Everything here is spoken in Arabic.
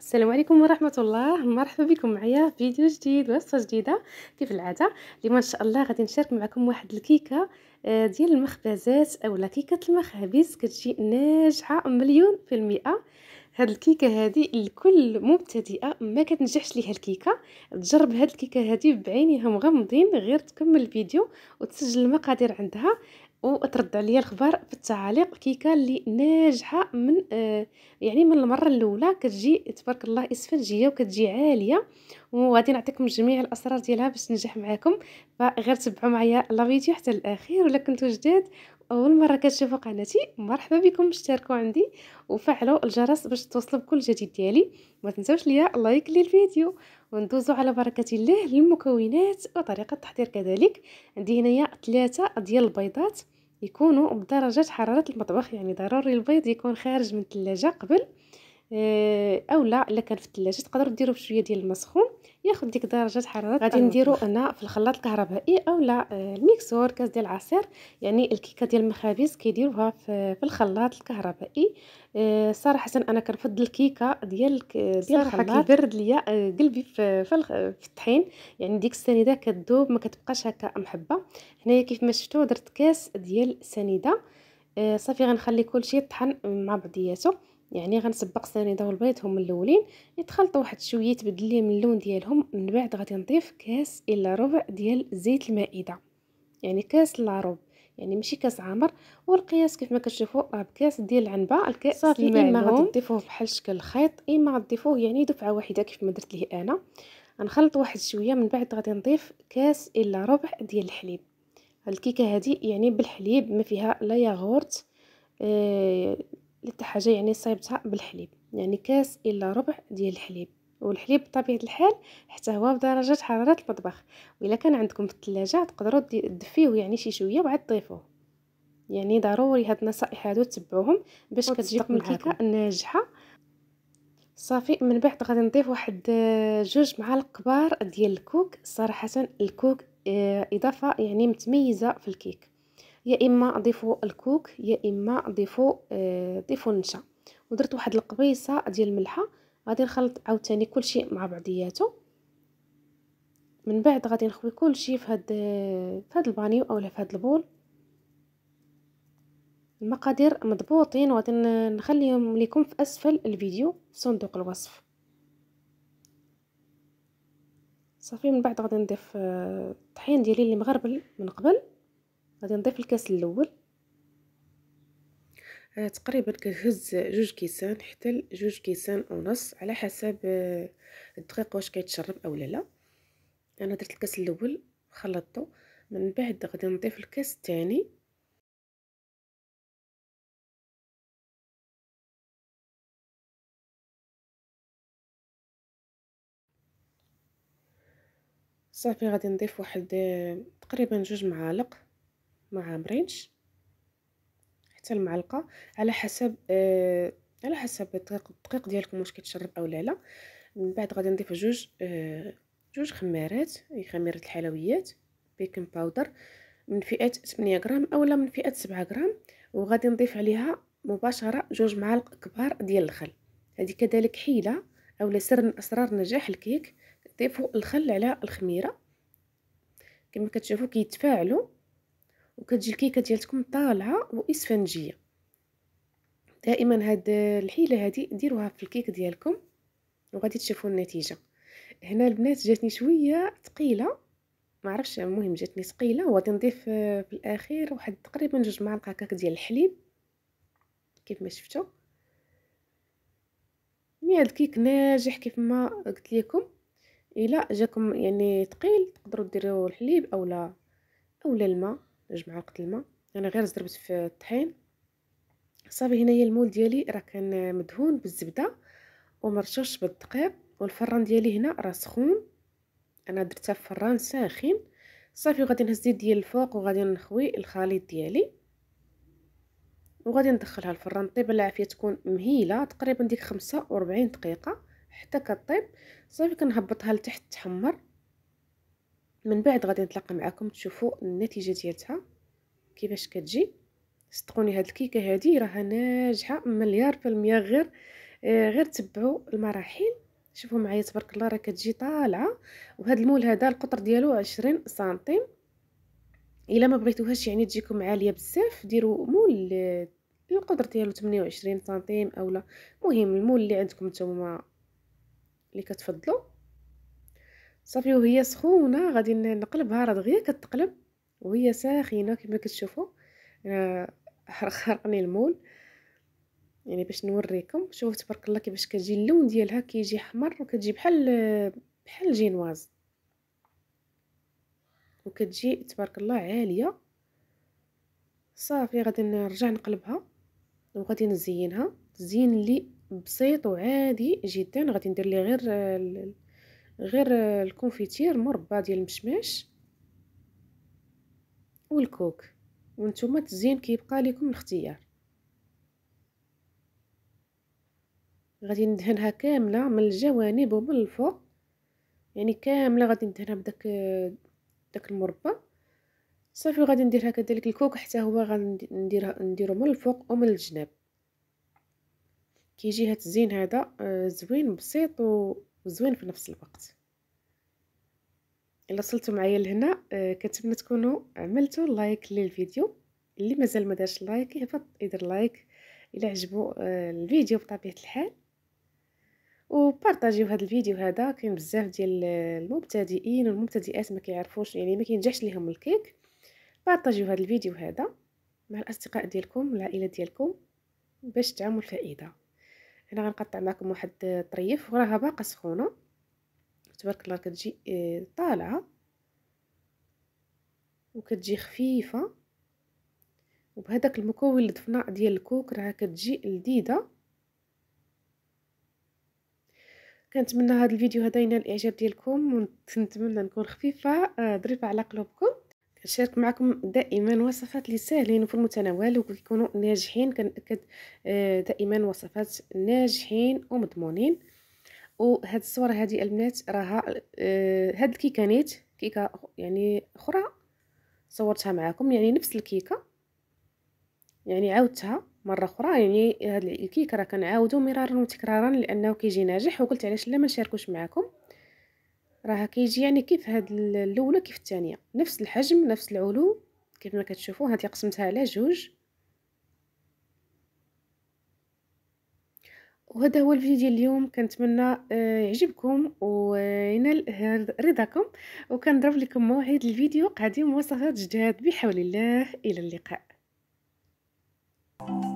السلام عليكم ورحمة الله مرحبا بكم معايا فيديو جديد وصفة جديدة كيف العادة اليوم إن شاء الله غادي نشارك معكم واحد الكيكة آه، ديال المخبزات أولا كيكة المخابز كتجي ناجحة مليون في المئة هاد الكيكه هادي لكل مبتدئه ما كتنجحش ليها الكيكه تجرب هاد الكيكه هادي بعينيها مغمضين غير تكمل الفيديو وتسجل المقادير عندها وترد عليا الخبر في التعاليق كيكا اللي ناجحه من آه يعني من المره الاولى كتجي تبارك الله اسفنجيه وكتجي عاليه وغادي نعطيكم جميع الاسرار ديالها باش تنجح معاكم فغير تبعوا معايا لا فيديو حتى الاخير ولا كنتو جداد اول مره كتشوفوا قناتي مرحبا بكم اشتركوا عندي وفعلوا الجرس باش توصلوا بكل جديد ديالي ما تنساوش ليا لايك للفيديو وندوزو على بركه الله للمكونات وطريقه التحضير كذلك عندي هنايا ثلاثه ديال البيضات يكونوا بدرجه حراره المطبخ يعني ضروري البيض يكون خارج من الثلاجه قبل آه، او لا الا كان في الثلاجه تقدروا ديروا بشويه ديال الماء سخون ياخذ ديك درجه حراره غادي نديرو انا في الخلاط الكهربائي اولا آه، الميكسور كاس ديال العصير يعني الكيكه ديال المخابز كيديروها في الخلاط الكهربائي آه، صراحه انا كنفضل الكيكه ديال ديال الخلاط كيبرد ليا قلبي في في الطحين يعني ديك السنيده كتذوب ما كتبقاش هكا محبه هنايا كيف ما شفتوا درت كاس ديال السنيده صافي غنخلي كلشي يطحن مع بعضياته يعني غنسبق سنيده والبيض هما الاولين يتخلطوا واحد شويه تبدل ليهم اللون ديالهم من بعد غادي نضيف كاس الا ربع ديال زيت المائده يعني كاس الا ربع يعني ماشي كاس عامر والقياس كيف ما كتشوفوا راه بكاس ديال العنبه الكاس صافي اما غادي تضيفوه بحال شكل الخيط اما غادي يعني دفعه واحده كيف ما درت ليه انا غنخلط واحد شويه من بعد غادي نضيف كاس الا ربع ديال الحليب الكيكه هذه يعني بالحليب ما فيها لا ياغورت آه ثالث حاجه يعني صايبتها بالحليب يعني كاس الا ربع ديال الحليب والحليب بطبيعه الحال حتى هو بدرجه حراره المطبخ والا كان عندكم في الثلاجه تقدروا تدفيه يعني شي شويه وعاد تضيفوه يعني ضروري هاد النصائح هادو تبعوهم باش كتجيكم الكيكه ناجحه صافي من بعد غادي نضيف واحد آه، جوج معالق كبار ديال الكوك صراحه الكوك آه، اضافه يعني متميزه في الكيك يا اما ضيفوا الكوك يا اما ضيفوا آه، ضيفوا النشا ودرت واحد القبيصه ديال الملحه غادي نخلط عاوتاني كلشي مع بعضياته من بعد غادي نخوي كلشي في هاد في هاد البانيو اولا في هاد البول المقادير مضبوطين وغادي نخليهم لكم في اسفل الفيديو في صندوق الوصف صافي من بعد غادي نضيف آه، الطحين ديالي اللي مغربل من قبل غادي نضيف الكاس الاول آه تقريبا كنهز جوج كيسان حتى لجوج كيسان ونص على حسب آه الدقيق واش كيتشرب اولا لا لا انا درت الكاس الاول خلطته من بعد غادي نضيف الكاس الثاني صافي غادي نضيف واحد آه، تقريبا جوج معالق ما عامرينش حتى المعلقه على حسب آه على حسب الدقيق الدقيق ديالكم واش كيتشرب اولا لا من بعد غادي نضيف جوج آه جوج خمارات يعني خميره الحلويات بيكن باودر من فئه 8 غرام اولا من فئه 7 غرام وغادي نضيف عليها مباشره جوج معالق كبار ديال الخل هذه كذلك حيله اولا سر من اسرار نجاح الكيك ضيفوا الخل على الخميره كما كتشوفوا كيتفاعلوا وكتجي الكيكه ديالتكم طالعه واسفنجيه دائما هاد الحيله هادي ديروها في الكيك ديالكم وغادي تشوفوا النتيجه هنا البنات جاتني شويه ثقيله ما عرفتش المهم جاتني ثقيله وغادي نضيف آه، في الاخير واحد تقريبا جوج معالق هكاك ديال الحليب كيف ما شفتوا يعني هاد الكيك ناجح كيف ما قلت لكم الا جاكم يعني ثقيل تقدروا ديروا الحليب اولا اولا الماء جوج معالق الماء انا غير زربت في الطحين صافي هنايا المول ديالي راه كان مدهون بالزبده ومرشوش بالدقيق والفران ديالي هنا راه سخون انا درتها في فران ساخن صافي وغادي نهز الزيت ديال الفوق وغادي نخوي الخليط ديالي وغادي ندخلها الفران طيب العافيه تكون مهيله تقريبا ديك 45 دقيقه حتى كطيب صافي كنهبطها لتحت تحمر من بعد غادي نتلاقى معكم تشوفوا النتيجه ديالتها كيفاش كتجي صدقوني هاد الكيكه هادي راها ناجحه مليار في المية غير آه، غير تبعوا المراحل شوفوا معايا تبارك الله راه كتجي طالعه وهاد المول هذا القطر ديالو 20 سنتيم الا ما بغيتوهاش يعني تجيكم عاليه بزاف ديروا مول آه، القدر ديالو 28 سنتيم اولا مهم المول اللي عندكم نتوما اللي كتفضلوا صافي وهي سخونه غادي نقلبها راه دغيا كتقلب وهي ساخنه كما كتشوفوا حرقني المول يعني باش نوريكم شوفوا تبارك الله كيفاش كتجي اللون ديالها كيجي احمر وكتجي بحال بحال الجينواز وكتجي تبارك الله عاليه صافي غادي نرجع نقلبها وغادي نزينها تزين لي بسيط وعادي جدا غادي ندير لي غير غير الكونفيتير مربى ديال المشماش والكوك وانتم التزيين كيبقى لكم الاختيار غادي ندهنها كامله من الجوانب ومن الفوق يعني كامله غادي ندهنها بداك داك المربى صافي غادي نديرها كذلك الكوك حتى هو غادي نديرها نديرو من الفوق ومن الجناب كيجي هاد الزين هذا آه، زوين بسيط وزوين في نفس الوقت الا وصلتوا معايا لهنا آه، كنتمنى تكونوا عملتوا لايك للفيديو اللي مازال ما دارش لايك يهبط يدير لايك الا عجبو آه، الفيديو بطبيعه الحال وبارطاجيو هذا الفيديو هذا كاين بزاف ديال المبتدئين والمبتدئات ما كيعرفوش يعني ما كينجحش ليهم الكيك بارطاجيو هذا الفيديو هذا مع الاصدقاء ديالكم العائله ديالكم باش تعمل الفائده هنا غنقطع معكم واحد الطريف وراها باقا سخونه تبارك الله كتجي آه، طالعه وكتجي خفيفه وبهذاك المكون اللي ضفناه ديال الكوك راه كتجي لذيذه كنتمنى هذا الفيديو هذا ينال الاعجاب ديالكم ونتمنى نكون خفيفه آه، ظريفه على قلوبكم كنشارك معكم دائما وصفات اللي ساهلين وفي المتناول وكيكونوا ناجحين كنأكد آه، دائما وصفات ناجحين ومضمونين وهاد الصوره هادي البنات راها آه، هاد نيت كيكه يعني اخرى صورتها معكم يعني نفس الكيكه يعني عاودتها مره اخرى يعني هاد الكيكة راه كنعاودو مرارا وتكرارا لانه كيجي ناجح وقلت علاش لا ما نشاركوش معكم راه كيجي يعني كيف هاد الاولى كيف الثانيه نفس الحجم نفس العلو كيف ما كتشوفوا هادي قسمتها على جوج وهذا هو الفيديو ديال اليوم كنتمنى آه، يعجبكم وينال آه، رضاكم وكنضرب لكم موعد الفيديو قادم وصفات جداد بحول الله الى اللقاء Thank you.